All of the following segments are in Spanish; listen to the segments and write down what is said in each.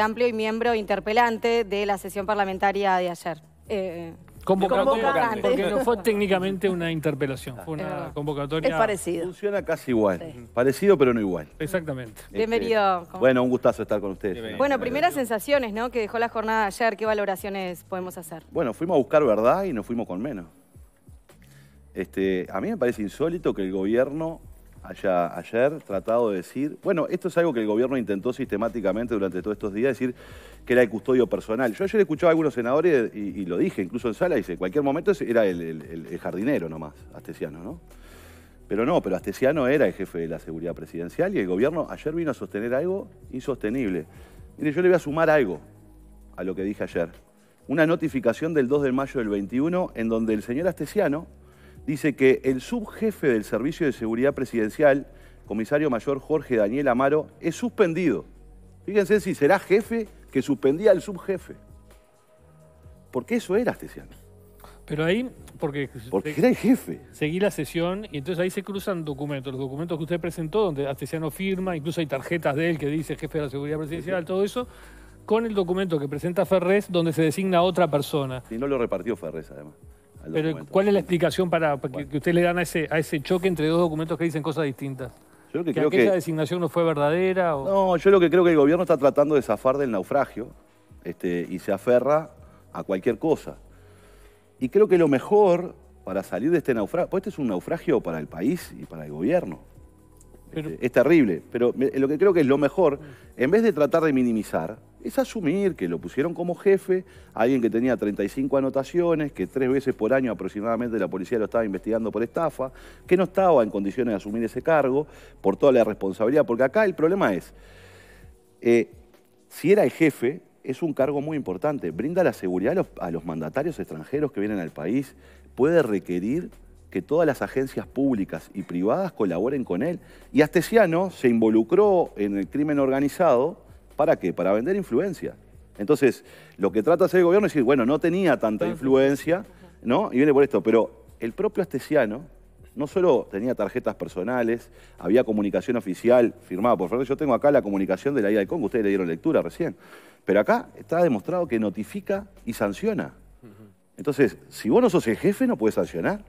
Amplio y miembro interpelante de la sesión parlamentaria de ayer. Eh, Porque no fue técnicamente una interpelación, fue una convocatoria. parecido. Funciona casi igual. Parecido, pero no igual. Exactamente. Este, Bienvenido. bueno, un gustazo estar con ustedes. Bueno, primeras sensaciones, ¿no? Que dejó la jornada ayer. ¿Qué valoraciones podemos hacer? Bueno, fuimos a buscar verdad y nos fuimos con menos. Este, a mí me parece insólito que el gobierno allá ayer tratado de decir, bueno, esto es algo que el gobierno intentó sistemáticamente durante todos estos días, decir que era el custodio personal. Yo ayer escuchaba a algunos senadores y, lo dije, incluso en sala, dice, en cualquier momento era el, el, jardinero nomás, Astesiano, ¿no? Pero no, pero Astesiano era el jefe de la seguridad presidencial y el gobierno ayer vino a sostener algo insostenible. Mire, yo le voy a sumar algo a lo que dije ayer. Una notificación del 2 de mayo del 21 en donde el señor Astesiano, dice que el subjefe del Servicio de Seguridad Presidencial, comisario mayor Jorge Daniel Amaro, es suspendido. Fíjense si será jefe que suspendía al subjefe. Porque eso era Astesiano. Pero ahí, porque... Porque era el jefe. Seguí la sesión y entonces ahí se cruzan documentos, los documentos que usted presentó, donde Astesiano firma, incluso hay tarjetas de él que dice jefe de la seguridad presidencial, todo eso, con el documento que presenta Ferrez, donde se designa otra persona. Y no lo repartió Ferrez, además. Pero ¿cuál es la explicación para, que, usted le dan a ese, a ese choque entre dos documentos que dicen cosas distintas? que, aquella designación no fue verdadera? O... No, yo lo que creo que el gobierno está tratando de zafar del naufragio este, y se aferra a cualquier cosa. Y creo que lo mejor para salir de este naufragio, pues este es un naufragio para el país y para el gobierno. Este, es terrible, pero lo que creo que es lo mejor, mm. en vez de tratar de minimizar, es asumir que lo pusieron como jefe, alguien que tenía 35 anotaciones, que tres veces por año aproximadamente la policía lo estaba investigando por estafa, que no estaba en condiciones de asumir ese cargo por toda la responsabilidad, porque acá el problema es, eh, si era el jefe, es un cargo muy importante, brinda la seguridad a los, a los mandatarios extranjeros que vienen al país, puede requerir que todas las agencias públicas y privadas colaboren con él. Y Astesiano se involucró en el crimen organizado, ¿Para qué? Para vender influencia. Entonces, lo que trata de hacer el gobierno es decir, bueno, no tenía tanta influencia, ¿no? Y viene por esto, pero el propio Astesiano no solo tenía tarjetas personales, había comunicación oficial firmada por Fernández. Yo tengo acá la comunicación de la IA de Congo, ustedes le dieron lectura recién. Pero acá está demostrado que notifica y sanciona. Entonces, si vos no sos el jefe, no puedes sancionar.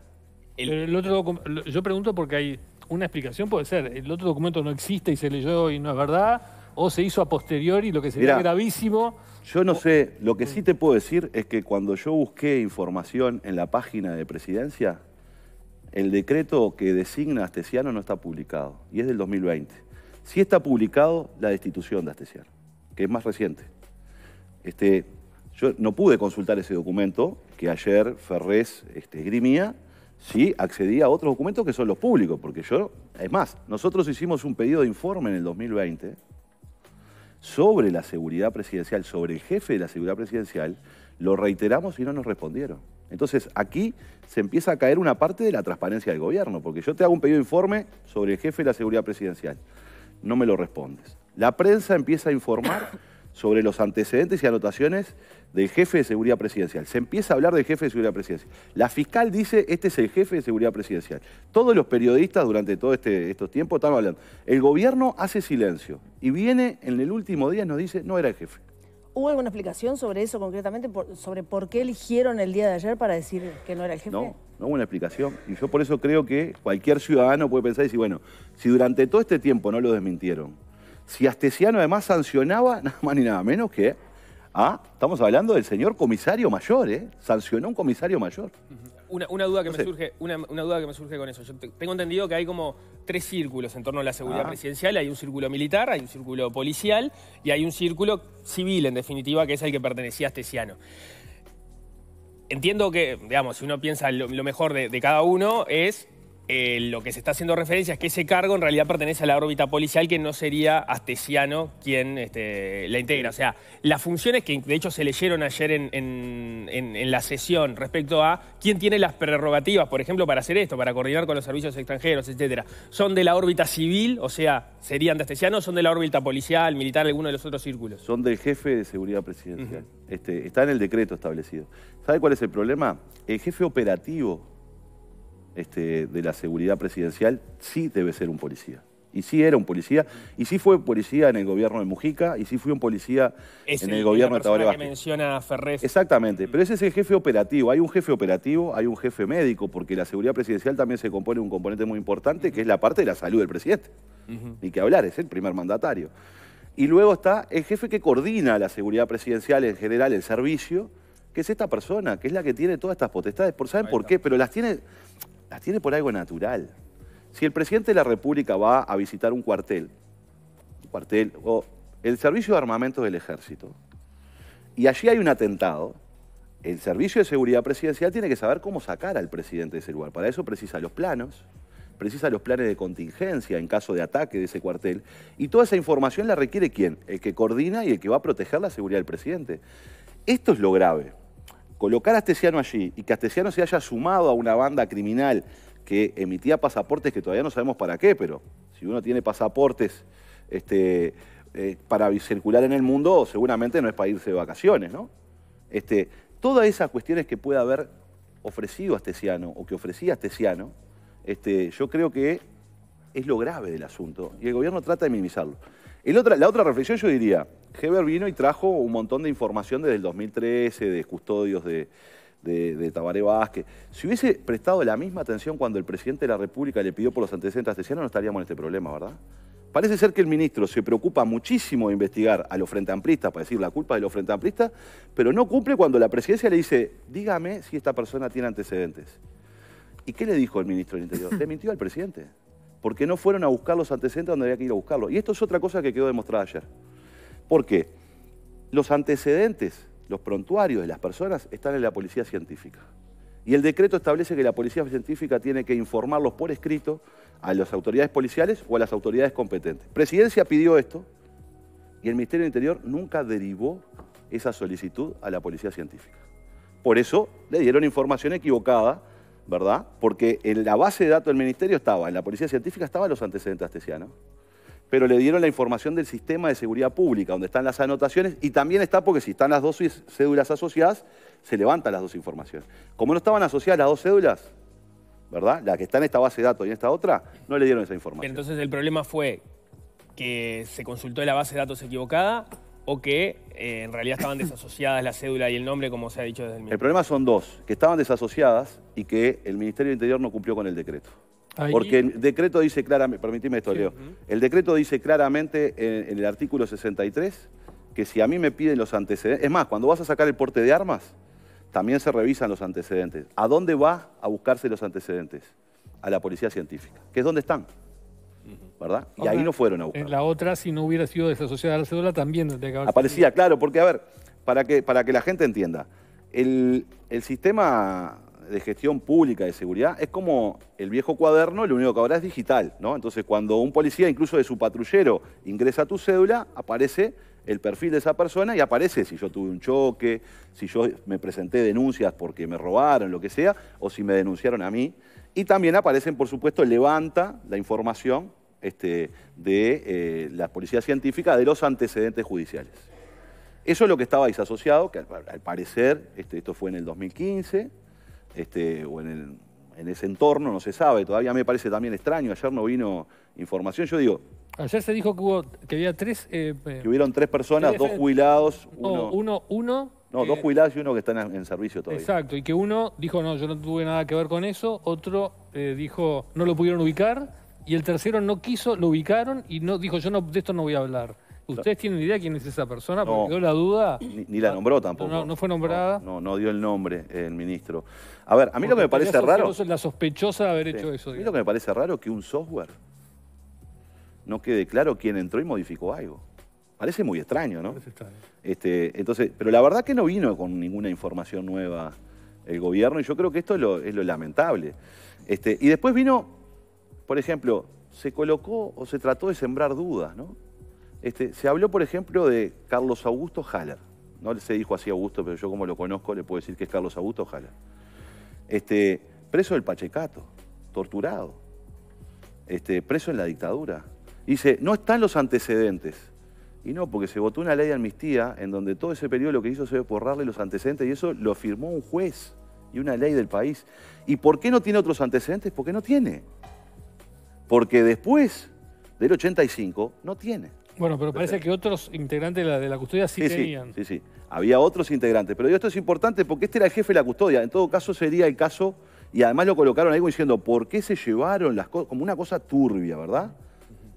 otro yo pregunto porque hay una explicación, puede ser. El otro documento no existe y se leyó y no es verdad o se hizo a posteriori, lo que sería gravísimo. Yo no sé, lo que sí te puedo decir es que cuando yo busqué información en la página de presidencia, el decreto que designa a Astesiano no está publicado, y es del 2020. Sí está publicado la destitución de Astesiano, que es más reciente. Este, yo no pude consultar ese documento que ayer Ferrés este, esgrimía, sí accedía a otros documentos que son los públicos, porque yo, es más, nosotros hicimos un pedido de informe en el 2020 sobre la seguridad presidencial, sobre el jefe de la seguridad presidencial, lo reiteramos y no nos respondieron. Entonces aquí se empieza a caer una parte de la transparencia del gobierno, porque yo te hago un pedido de informe sobre el jefe de la seguridad presidencial, no me lo respondes. La prensa empieza a informar sobre los antecedentes y anotaciones del jefe de seguridad presidencial. Se empieza a hablar del jefe de seguridad presidencial. La fiscal dice, este es el jefe de seguridad presidencial. Todos los periodistas durante todo este, estos tiempos están hablando. El gobierno hace silencio y viene en el último día y nos dice, no era el jefe. ¿Hubo alguna explicación sobre eso concretamente? ¿Sobre por qué eligieron el día de ayer para decir que no era el jefe? No, no hubo una explicación. Y yo por eso creo que cualquier ciudadano puede pensar y decir, bueno, si durante todo este tiempo no lo desmintieron, si Astesiano además sancionaba nada más ni nada menos que Ah, estamos hablando del señor comisario mayor, ¿eh? Sancionó un comisario mayor. Una, duda que me surge, una, duda que me surge con eso. Yo tengo entendido que hay como tres círculos en torno a la seguridad presidencial. Ah. Hay un círculo militar, hay un círculo policial y hay un círculo civil, en definitiva, que es el que pertenecía a Astesiano entiendo que, digamos, si uno piensa lo, mejor de, cada uno, es eh, lo que se está haciendo referencia es que ese cargo en realidad pertenece a la órbita policial, que no sería Astesiano quien este, la integra. O sea, las funciones que de hecho se leyeron ayer en, la sesión respecto a quién tiene las prerrogativas, por ejemplo, para hacer esto, para coordinar con los servicios extranjeros, etcétera, son de la órbita civil, o sea, serían de Astesiano, son de la órbita policial, militar, alguno de los otros círculos. Son del jefe de seguridad presidencial. este, está en el decreto establecido. ¿Sabe cuál es el problema? El jefe operativo este, de la seguridad presidencial sí debe ser un policía. Y sí era un policía, y sí fue policía en el gobierno de Mujica, y sí fue un policía en el, gobierno de Tabaré Vázquez. que menciona Ferrez. Exactamente, pero ese es el jefe operativo. Hay un jefe operativo, hay un jefe médico, porque la seguridad presidencial también se compone de un componente muy importante, que es la parte de la salud del presidente. Ni que hablar, es el primer mandatario. Y luego está el jefe que coordina la seguridad presidencial en general, el servicio, que es esta persona, que es la que tiene todas estas potestades. ¿Saben por qué? Pero las tiene las tiene por algo natural. Si el presidente de la República va a visitar un cuartel, cuartel o el servicio de armamento del ejército, y allí hay un atentado, el servicio de seguridad presidencial tiene que saber cómo sacar al presidente de ese lugar. Para eso precisa los planos, precisa los planes de contingencia en caso de ataque de ese cuartel. Y toda esa información la requiere quién? El que coordina y el que va a proteger la seguridad del presidente. Esto es lo grave colocar a Astesiano allí y que Astesiano se haya sumado a una banda criminal que emitía pasaportes que todavía no sabemos para qué, pero si uno tiene pasaportes este, eh, para circular en el mundo, seguramente no es para irse de vacaciones, ¿no? Este, todas esas cuestiones que puede haber ofrecido Astesiano o que ofrecía Astesiano, este, yo creo que es lo grave del asunto y el gobierno trata de minimizarlo. otra, la otra reflexión yo diría, Heber vino y trajo un montón de información desde el 2013, de custodios de, Tabaré Vázquez. Si hubiese prestado la misma atención cuando el presidente de la República le pidió por los antecedentes no estaríamos en este problema, ¿verdad? Parece ser que el ministro se preocupa muchísimo de investigar a los frente para decir la culpa de los frente pero no cumple cuando la presidencia le dice, dígame si esta persona tiene antecedentes. ¿Y qué le dijo el ministro del Interior? Le mintió al presidente, porque no fueron a buscar los antecedentes donde había que ir a buscarlos. Y esto es otra cosa que quedó demostrada ayer. Porque Los antecedentes, los prontuarios de las personas están en la policía científica. Y el decreto establece que la policía científica tiene que informarlos por escrito a las autoridades policiales o a las autoridades competentes. Presidencia pidió esto y el Ministerio del Interior nunca derivó esa solicitud a la policía científica. Por eso le dieron información equivocada, ¿verdad? Porque en la base de datos del Ministerio estaba, en la policía científica estaban los antecedentes astesianos pero le dieron la información del sistema de seguridad pública, donde están las anotaciones, y también está porque si están las dos cédulas asociadas, se levantan las dos informaciones. Como no estaban asociadas las dos cédulas, ¿verdad? La que está en esta base de datos y en esta otra, no le dieron esa información. entonces el problema fue que se consultó la base de datos equivocada o que eh, en realidad estaban desasociadas la cédula y el nombre, como se ha dicho desde el El problema son dos, que estaban desasociadas y que el Ministerio del Interior no cumplió con el decreto. Porque el decreto dice claramente, permitime esto, Leo, el decreto dice claramente en, el artículo 63 que si a mí me piden los antecedentes, es más, cuando vas a sacar el porte de armas, también se revisan los antecedentes. ¿A dónde va a buscarse los antecedentes? A la policía científica, que es donde están. ¿Verdad? y ahí no fueron a buscar. En la otra, si no hubiera sido desasociada la cédula, también tendría que Aparecía, claro, porque, a ver, para que, para que la gente entienda, el, el sistema de gestión pública de seguridad es como el viejo cuaderno, lo único que ahora es digital, ¿no? Entonces, cuando un policía, incluso de su patrullero, ingresa a tu cédula, aparece el perfil de esa persona y aparece si yo tuve un choque, si yo me presenté denuncias porque me robaron, lo que sea, o si me denunciaron a mí. Y también aparecen, por supuesto, levanta la información este, de eh, la policía científica de los antecedentes judiciales. Eso es lo que estaba asociado, que al, parecer, este, esto fue en el 2015, este, o en, ese entorno, no se sabe. Todavía me parece también extraño. Ayer no vino información. Yo digo, Ayer se dijo que, hubo, que había tres... Eh, eh que hubieron tres personas, dos eh, jubilados, oh, uno... No, uno, uno no, dos jubilados y uno que están en servicio todavía. Exacto, y que uno dijo, no, yo no tuve nada que ver con eso, otro eh, dijo, no lo pudieron ubicar, y el tercero no quiso, lo ubicaron y no dijo, yo de esto no voy a hablar. ¿Ustedes tienen idea quién es esa persona? Porque no, la duda. Ni, la nombró tampoco. No, fue nombrada. No, no, dio el nombre eh, el ministro. A ver, a mí lo que me parece raro. La sospechosa de haber hecho eso. A mí lo que me parece raro que un software no quede claro quién entró y modificó algo. Parece muy extraño, ¿no? Este, entonces, pero la verdad que no vino con ninguna información nueva el gobierno y yo creo que esto es lo, lamentable. Este, y después vino, por ejemplo, se colocó o se trató de sembrar dudas, ¿no? Este, se habló, por ejemplo, de Carlos Augusto Haller. No se dijo así Augusto, pero yo como lo conozco le puedo decir que es Carlos Augusto Haller. Este, preso del Pachecato, torturado, este, preso en la dictadura. Dice, no están los antecedentes. Y no, porque se votó una ley de amnistía en donde todo ese periodo lo que hizo fue borrarle los antecedentes y eso lo firmó un juez y una ley del país. ¿Y por qué no tiene otros antecedentes? Porque no tiene. Porque después del 85 no tiene. Bueno, pero parece que otros integrantes de la, custodia sí, tenían. Sí, sí, había otros integrantes. Pero esto es importante porque este era el jefe de la custodia. En todo caso sería el caso, y además lo colocaron ahí diciendo, ¿por qué se llevaron las cosas? Como una cosa turbia, ¿verdad?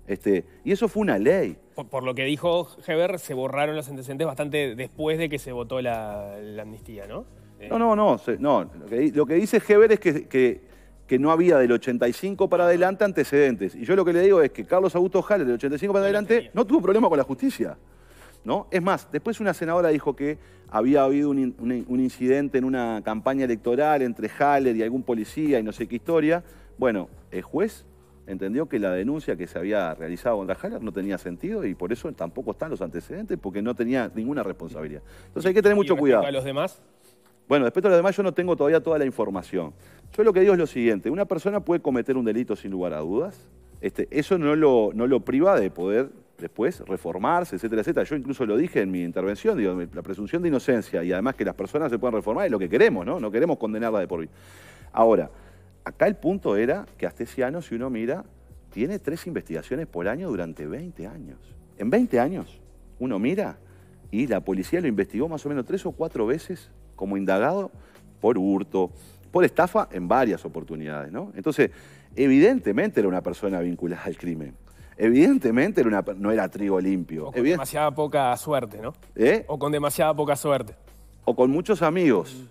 Este, y eso fue una ley. Por, lo que dijo Heber, se borraron los antecedentes bastante después de que se votó la, amnistía, ¿no? No, no, no. no lo, que, dice Heber es que que no había del 85 para adelante antecedentes. Y yo lo que le digo es que Carlos Augusto Haller, del 85 para adelante no tuvo problema con la justicia. ¿no? Es más, después una senadora dijo que había habido un, incidente en una campaña electoral entre Haller y algún policía y no sé qué historia. Bueno, el juez entendió que la denuncia que se había realizado contra Haller no tenía sentido y por eso tampoco están los antecedentes porque no tenía ninguna responsabilidad. Entonces hay que tener mucho cuidado. a los demás? Bueno, respecto a lo demás, yo no tengo todavía toda la información. Yo lo que digo es lo siguiente, una persona puede cometer un delito sin lugar a dudas, este, eso no lo, no lo priva de poder después reformarse, etcétera, etcétera. Yo incluso lo dije en mi intervención, digo, la presunción de inocencia y además que las personas se puedan reformar es lo que queremos, ¿no? No queremos condenarla de por vida. Ahora, acá el punto era que Astesiano, si uno mira, tiene tres investigaciones por año durante 20 años. En 20 años, uno mira y la policía lo investigó más o menos tres o cuatro veces como indagado por hurto, por estafa en varias oportunidades. ¿no? Entonces, evidentemente era una persona vinculada al crimen. Evidentemente era una, no era trigo limpio. O con demasiada poca suerte, ¿no? ¿Eh? O con demasiada poca suerte. O con muchos amigos.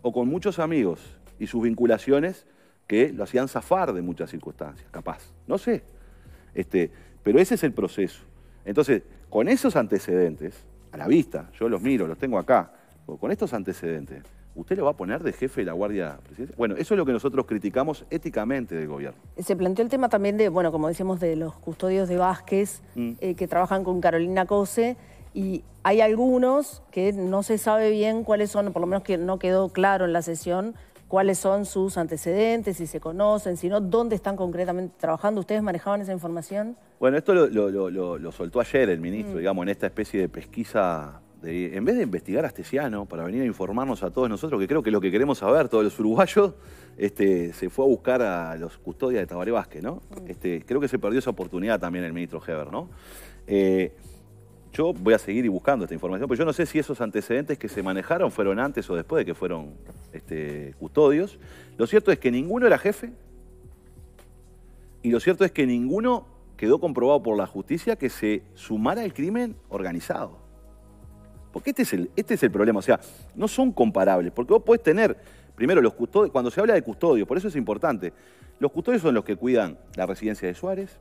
O con muchos amigos y sus vinculaciones que lo hacían zafar de muchas circunstancias, capaz. No sé. Este, pero ese es el proceso. Entonces, con esos antecedentes, a la vista, yo los miro, los tengo acá, con estos antecedentes, ¿usted lo va a poner de jefe de la Guardia Presidencial? Bueno, eso es lo que nosotros criticamos éticamente del gobierno. Se planteó el tema también de, bueno, como decíamos, de los custodios de Vázquez mm. eh, que trabajan con Carolina Cose y hay algunos que no se sabe bien cuáles son, por lo menos que no quedó claro en la sesión, cuáles son sus antecedentes, si se conocen, si no, dónde están concretamente trabajando. ¿Ustedes manejaban esa información? Bueno, esto lo, soltó ayer el ministro, mm. digamos, en esta especie de pesquisa en vez de investigar a Astesiano para venir a informarnos a todos nosotros, que creo que lo que queremos saber, todos los uruguayos, este, se fue a buscar a los custodias de Tabaré Vázquez, ¿no? Mm. Este, creo que se perdió esa oportunidad también el ministro Heber, ¿no? Eh, yo voy a seguir buscando esta información, pero yo no sé si esos antecedentes que se manejaron fueron antes o después de que fueron este, custodios. Lo cierto es que ninguno era jefe y lo cierto es que ninguno quedó comprobado por la justicia que se sumara al crimen organizado. Porque este es, el, este es el problema, o sea, no son comparables, porque vos podés tener, primero, los custodios, cuando se habla de custodios, por eso es importante, los custodios son los que cuidan la residencia de Suárez,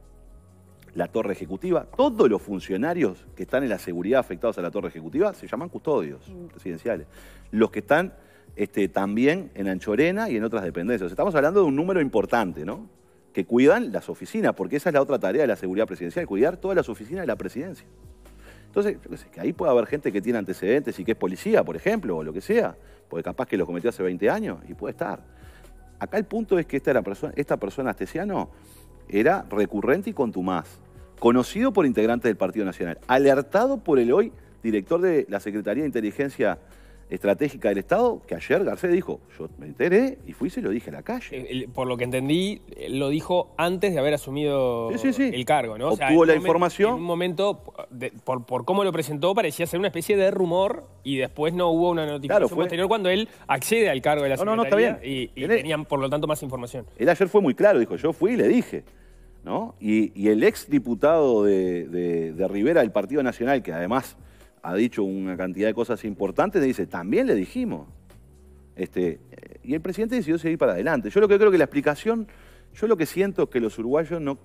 la torre ejecutiva, todos los funcionarios que están en la seguridad afectados a la torre ejecutiva se llaman custodios presidenciales. Mm. Los que están este, también en Anchorena y en otras dependencias. Estamos hablando de un número importante, ¿no? Que cuidan las oficinas, porque esa es la otra tarea de la seguridad presidencial, cuidar todas las oficinas de la presidencia. Entonces, que ahí puede haber gente que tiene antecedentes y que es policía, por ejemplo, o lo que sea, porque capaz que lo cometió hace 20 años y puede estar. Acá el punto es que esta, persona, esta persona, Astesiano, era recurrente y contumaz, conocido por integrantes del Partido Nacional, alertado por el hoy director de la Secretaría de Inteligencia estratégica del Estado, que ayer Garcés dijo, yo me enteré y fui y se lo dije a la calle. por lo que entendí, lo dijo antes de haber asumido el cargo, ¿no? Obtuvo la información. En un momento, por, cómo lo presentó, parecía ser una especie de rumor y después no hubo una notificación posterior cuando él accede al cargo de la Secretaría no, no, y, tenían, por lo tanto, más información. Él ayer fue muy claro, dijo, yo fui y le dije. ¿no? Y, el ex diputado de, de Rivera del Partido Nacional, que además ha dicho una cantidad de cosas importantes, le dice, también le dijimos. Este, y el presidente decidió seguir para adelante. Yo lo que creo que la explicación, yo lo que siento es que los uruguayos no,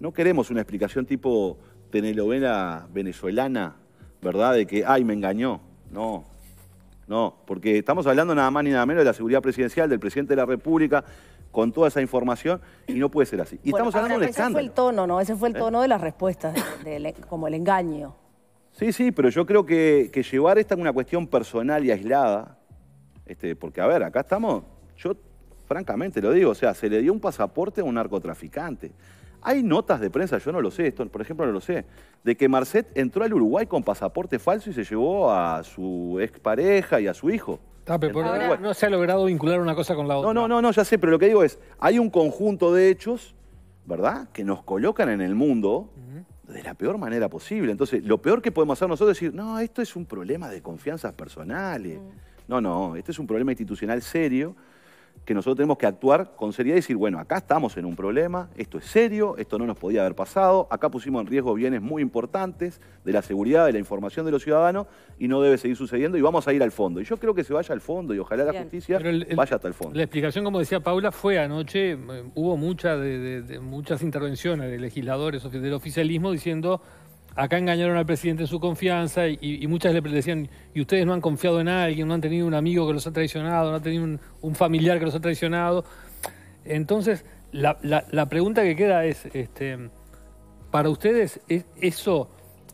no queremos una explicación tipo telenovela venezolana, ¿verdad? De que, ay, me engañó. No, no, porque estamos hablando nada más ni nada menos de la seguridad presidencial, del presidente de la República, con toda esa información y no puede ser así. Y estamos hablando de un escándalo. Ese fue el tono, ¿no? Ese fue el ¿Eh? tono de las respuestas, como el engaño. Sí, sí, pero yo creo que, llevar esta una cuestión personal y aislada, este, porque a ver, acá estamos, yo francamente lo digo, o sea, se le dio un pasaporte a un narcotraficante. Hay notas de prensa, yo no lo sé, esto, por ejemplo, no lo sé, de que Marcet entró al Uruguay con pasaporte falso y se llevó a su expareja y a su hijo. Ah, no se ha logrado vincular una cosa con la otra. No, no, no, ya sé, pero lo que digo es, hay un conjunto de hechos, ¿verdad?, que nos colocan en el mundo de la peor manera posible. Entonces, lo peor que podemos hacer nosotros es decir, no, esto es un problema de confianzas personales. Mm. No, no, este es un problema institucional serio que nosotros tenemos que actuar con seriedad y decir, bueno, acá estamos en un problema, esto es serio, esto no nos podía haber pasado, acá pusimos en riesgo bienes muy importantes de la seguridad, de la información de los ciudadanos y no debe seguir sucediendo y vamos a ir al fondo. Y yo creo que se vaya al fondo y ojalá la justicia vaya hasta el fondo. La explicación, como decía Paula, fue anoche, eh, hubo muchas intervenciones de legisladores del oficialismo diciendo acá engañaron al presidente en su confianza y, muchas le decían, y ustedes no han confiado en alguien, no han tenido un amigo que los ha traicionado, no han tenido un, familiar que los ha traicionado. Entonces, la, pregunta que queda es, este, para ustedes, ¿eso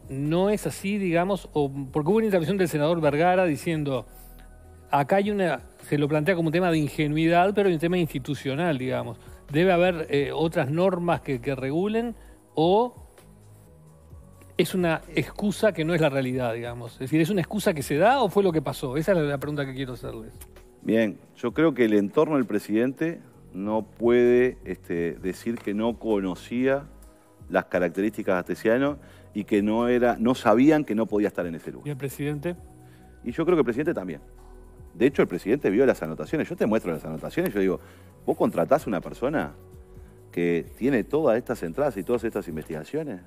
no es así, digamos? O, porque hubo una intervención del senador Vergara diciendo, acá hay una, se lo plantea como un tema de ingenuidad, pero un tema institucional, digamos. ¿Debe haber eh, otras normas que, que regulen o es una excusa que no es la realidad, digamos. Es decir, ¿es una excusa que se da o fue lo que pasó? Esa es la pregunta que quiero hacerles. Bien, yo creo que el entorno del presidente no puede este, decir que no conocía las características de Astesiano y que no, era, no sabían que no podía estar en ese lugar. ¿Y el presidente? Y yo creo que el presidente también. De hecho, el presidente vio las anotaciones. Yo te muestro las anotaciones. Yo digo, vos contratás a una persona que tiene todas estas entradas y todas estas investigaciones.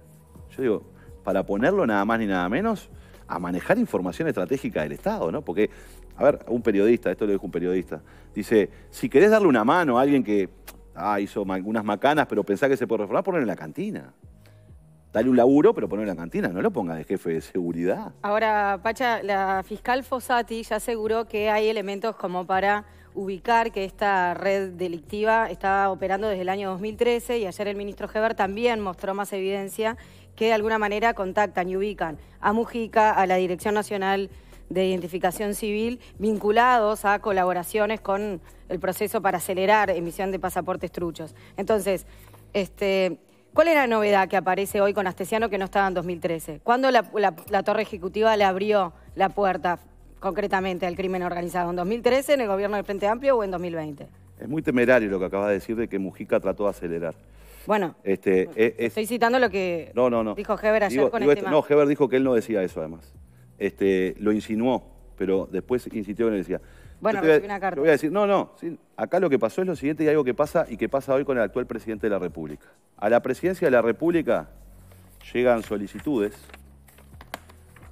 Yo digo, para ponerlo nada más ni nada menos a manejar información estratégica del Estado, ¿no? Porque, a ver, un periodista, esto lo dijo un periodista, dice, si querés darle una mano a alguien que ah, hizo algunas macanas, pero pensá que se puede reformar, ponelo en la cantina. Dale un laburo, pero ponelo en la cantina, no lo ponga de jefe de seguridad. Ahora, Pacha, la fiscal Fossati ya aseguró que hay elementos como para ubicar que esta red delictiva está operando desde el año 2013 y ayer el ministro Heber también mostró más evidencia que de alguna manera contactan y ubican a Mujica, a la Dirección Nacional de Identificación Civil, vinculados a colaboraciones con el proceso para acelerar emisión de pasaportes truchos. Entonces, este, ¿Cuál era la novedad que aparece hoy con Astesiano que no estaba en 2013? ¿Cuándo la, la, Torre Ejecutiva le abrió la puerta concretamente al crimen organizado? ¿En 2013, en el gobierno del Frente Amplio o en 2020? Es muy temerario lo que acaba de decir de que Mujica trató de acelerar. Bueno, este, estoy eh, citando lo que no, no, no. dijo Heber ayer con este No, Heber dijo que él no decía eso, además. Este, lo insinuó, pero después insistió que él decía. Bueno, recibí voy a decir, no, no, acá lo que pasó es lo siguiente y algo que pasa y que pasa hoy con el actual presidente de la República. A la presidencia de la República llegan solicitudes,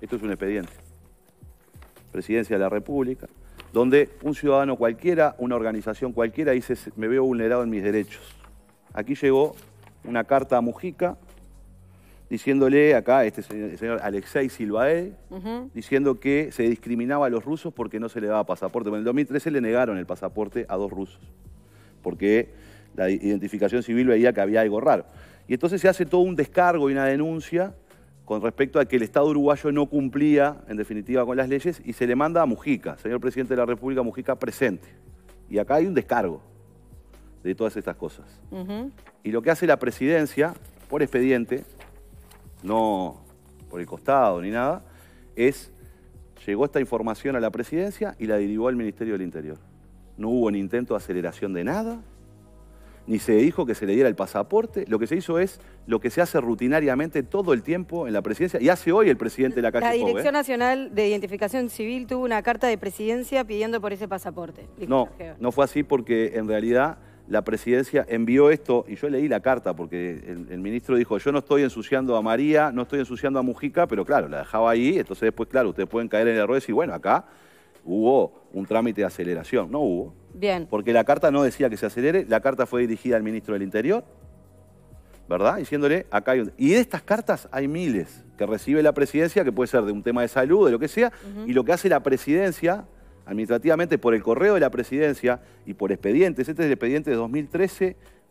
esto es un expediente, presidencia de la República, donde un ciudadano cualquiera, una organización cualquiera dice, me veo vulnerado en mis derechos. Aquí llegó una carta a Mujica diciéndole acá, este señor, Alexei Silvae diciendo que se discriminaba a los rusos porque no se le daba pasaporte. en el 2013 le negaron el pasaporte a dos rusos, porque la identificación civil veía que había algo raro. Y entonces se hace todo un descargo y una denuncia con respecto a que el Estado uruguayo no cumplía, en definitiva, con las leyes, y se le manda a Mujica, señor presidente de la República, Mujica presente. Y acá hay un descargo de todas estas cosas. Y lo que hace la presidencia, por expediente, no por el costado ni nada, es, llegó esta información a la presidencia y la derivó al Ministerio del Interior. No hubo un intento de aceleración de nada, ni se dijo que se le diera el pasaporte. Lo que se hizo es lo que se hace rutinariamente todo el tiempo en la presidencia y hace hoy el presidente de la calle. La ¿eh? Dirección Nacional de Identificación Civil tuvo una carta de presidencia pidiendo por ese pasaporte. No, no fue así porque en realidad la presidencia envió esto, y yo leí la carta porque el, ministro dijo, yo no estoy ensuciando a María, no estoy ensuciando a Mujica, pero claro, la dejaba ahí, entonces después, claro, ustedes pueden caer en el error y decir, bueno, acá hubo un trámite de aceleración, no hubo. Bien. Porque la carta no decía que se acelere, la carta fue dirigida al ministro del Interior, ¿verdad? Diciéndole, acá hay un... Y de estas cartas hay miles que recibe la presidencia, que puede ser de un tema de salud, de lo que sea, y lo que hace la presidencia administrativamente por el correo de la presidencia y por expedientes. Este es el expediente de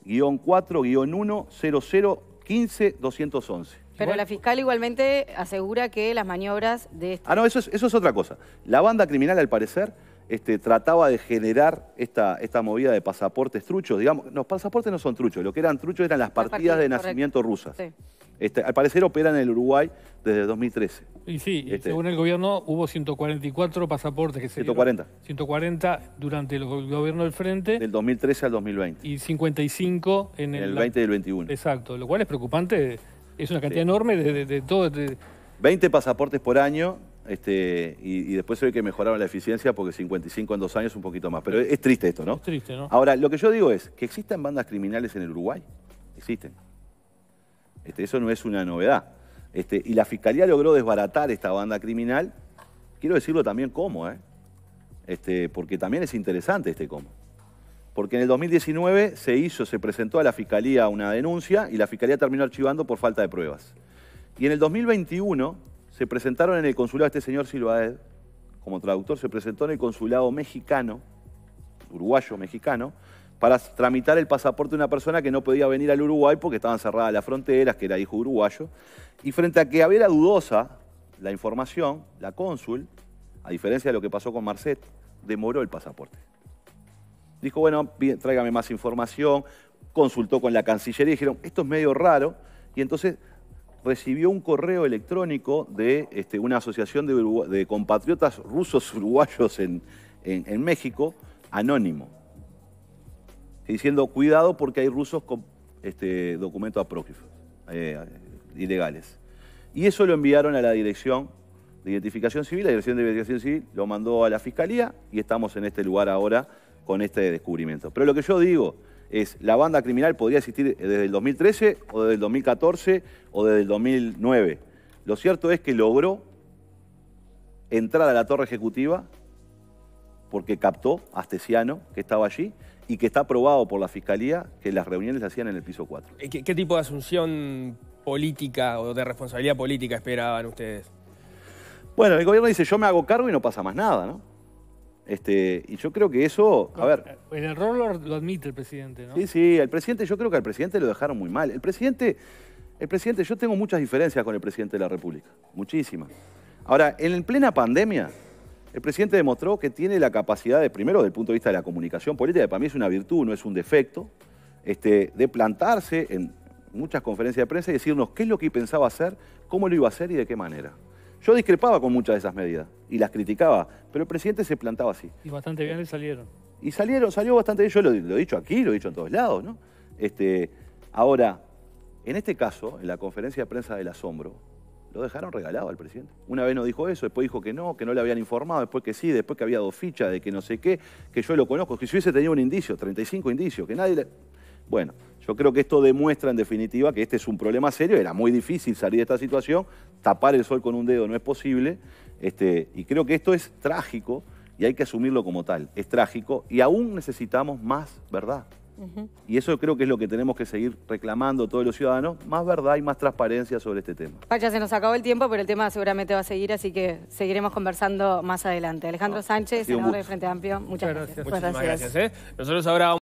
2013-4-100-15-211. Pero la fiscal igualmente asegura que las maniobras de... Este... Ah, no, eso es, eso es otra cosa. La banda criminal, al parecer, este, trataba de generar esta, esta movida de pasaportes truchos. Digamos, los pasaportes no son truchos, lo que eran truchos eran las partidas, de nacimiento rusas. Sí. Este, al parecer opera en el Uruguay desde 2013. Y sí, este, según el gobierno hubo 144 pasaportes que se 140. 140 durante el gobierno del Frente. Del 2013 al 2020. Y 55 en, el, el 20 y el 21. Exacto, lo cual es preocupante, es una cantidad enorme de, todo. 20 pasaportes por año, este, y, después se ve que mejoraron la eficiencia porque 55 en dos años un poquito más. Pero es, triste esto, ¿no? Es triste, ¿no? Ahora, lo que yo digo es que existen bandas criminales en el Uruguay. Existen. Este, eso no es una novedad. Este, y la Fiscalía logró desbaratar esta banda criminal. Quiero decirlo también cómo, ¿eh? este, porque también es interesante este cómo. Porque en el 2019 se hizo, se presentó a la Fiscalía una denuncia y la Fiscalía terminó archivando por falta de pruebas. Y en el 2021 se presentaron en el consulado, este señor Silvaed, eh, como traductor, se presentó en el consulado mexicano, uruguayo mexicano, para tramitar el pasaporte de una persona que no podía venir al Uruguay porque estaban cerradas las fronteras, que era hijo uruguayo. Y frente a que había dudosa la información, la cónsul, a diferencia de lo que pasó con Marcet, demoró el pasaporte. Dijo, bueno, tráigame más información, consultó con la Cancillería y dijeron, esto es medio raro. Y entonces recibió un correo electrónico de este, una asociación de, compatriotas rusos uruguayos en México, anónimo diciendo cuidado porque hay rusos con este, documentos apócrifos, eh, ilegales. Y eso lo enviaron a la dirección de identificación civil, la dirección de identificación civil lo mandó a la fiscalía y estamos en este lugar ahora con este descubrimiento. Pero lo que yo digo es, la banda criminal podría existir desde el 2013 o desde el 2014 o desde el 2009. Lo cierto es que logró entrar a la torre ejecutiva porque captó a Astesiano, que estaba allí, y que está aprobado por la Fiscalía que las reuniones las hacían en el piso 4. Eh, ¿Qué, ¿Qué, tipo de asunción política o de responsabilidad política esperaban ustedes? Bueno, el gobierno dice, yo me hago cargo y no pasa más nada, ¿no? Este, y yo creo que eso, a ver... El error lo, admite el presidente, ¿no? Sí, sí, el presidente, yo creo que al presidente lo dejaron muy mal. El presidente, el presidente, yo tengo muchas diferencias con el presidente de la República, muchísimas. Ahora, en plena pandemia, el presidente demostró que tiene la capacidad, de, primero, desde el punto de vista de la comunicación política, que para mí es una virtud, no es un defecto, este, de plantarse en muchas conferencias de prensa y decirnos qué es lo que pensaba hacer, cómo lo iba a hacer y de qué manera. Yo discrepaba con muchas de esas medidas y las criticaba, pero el presidente se plantaba así. Y bastante bien le salieron. Y salieron, salió bastante bien. Yo lo, he dicho aquí, lo he dicho en todos lados, este, ahora, en este caso, en la conferencia de prensa del asombro, lo dejaron regalado al presidente. Una vez nos dijo eso, después dijo que no, que no le habían informado, después que sí, después que había dos fichas de que no sé qué, que yo lo conozco, que si hubiese tenido un indicio, 35 indicios, que nadie le... Bueno, yo creo que esto demuestra en definitiva que este es un problema serio, era muy difícil salir de esta situación, tapar el sol con un dedo no es posible, este, y creo que esto es trágico y hay que asumirlo como tal, es trágico y aún necesitamos más verdad. Y eso creo que es lo que tenemos que seguir reclamando todos los ciudadanos, más verdad y más transparencia sobre este tema. Pacha, se nos acabó el tiempo, pero el tema seguramente va a seguir, así que seguiremos conversando más adelante. Alejandro Sánchez, senador de Frente Amplio, muchas, gracias. gracias. ¿eh? Nosotros ahora